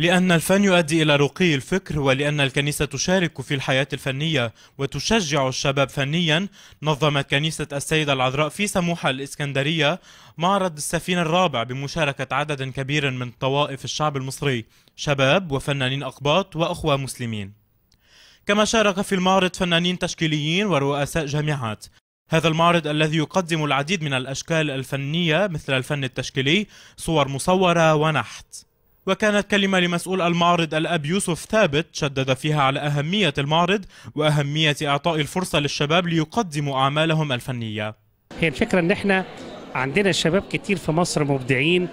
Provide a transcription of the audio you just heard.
لأن الفن يؤدي إلى رقي الفكر ولأن الكنيسة تشارك في الحياة الفنية وتشجع الشباب فنيا نظمت كنيسة السيدة العذراء في سموحة الإسكندرية معرض السفينة الرابع بمشاركة عدد كبير من طوائف الشعب المصري شباب وفنانين أقباط وأخوة مسلمين كما شارك في المعرض فنانين تشكيليين ورؤساء جامعات هذا المعرض الذي يقدم العديد من الأشكال الفنية مثل الفن التشكيلي صور مصورة ونحت وكانت كلمة لمسؤول المعرض الأب يوسف ثابت شدد فيها على أهمية المعرض وأهمية إعطاء الفرصة للشباب ليقدموا أعمالهم الفنية هي الفكرة أن احنا عندنا شباب كتير في مصر مبدعين